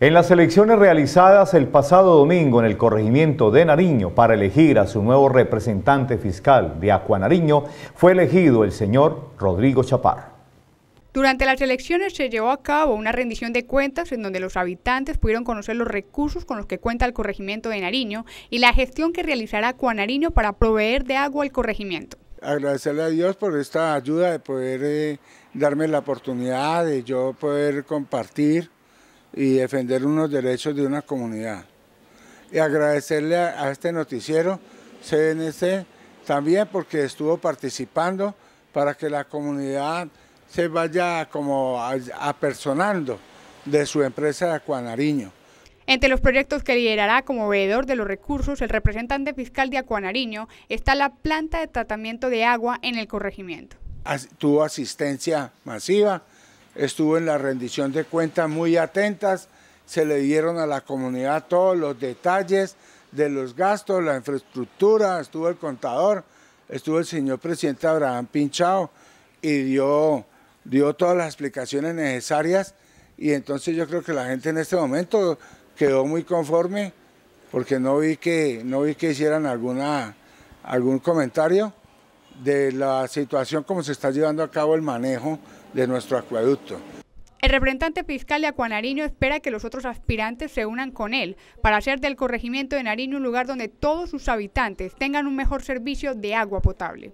En las elecciones realizadas el pasado domingo en el corregimiento de Nariño para elegir a su nuevo representante fiscal de Acuanariño, fue elegido el señor Rodrigo Chapar. Durante las elecciones se llevó a cabo una rendición de cuentas en donde los habitantes pudieron conocer los recursos con los que cuenta el corregimiento de Nariño y la gestión que realizará Acuanariño para proveer de agua al corregimiento. Agradecerle a Dios por esta ayuda de poder eh, darme la oportunidad de yo poder compartir y defender unos derechos de una comunidad. Y agradecerle a, este noticiero, CNC, también porque estuvo participando para que la comunidad se vaya como apersonando de su empresa de Acuanariño. Entre los proyectos que liderará como veedor de los recursos el representante fiscal de Acuanariño está la planta de tratamiento de agua en el corregimiento. Tuvo asistencia masiva, estuvo en la rendición de cuentas muy atentas, se le dieron a la comunidad todos los detalles de los gastos, la infraestructura, estuvo el contador, estuvo el señor presidente Abraham Pinchado y dio, dio todas las explicaciones necesarias y entonces yo creo que la gente en este momento quedó muy conforme porque no vi que, no vi que hicieran alguna, algún comentario de la situación como se está llevando a cabo el manejo de nuestro acueducto. El representante fiscal de Acuanariño espera que los otros aspirantes se unan con él para hacer del corregimiento de Nariño un lugar donde todos sus habitantes tengan un mejor servicio de agua potable.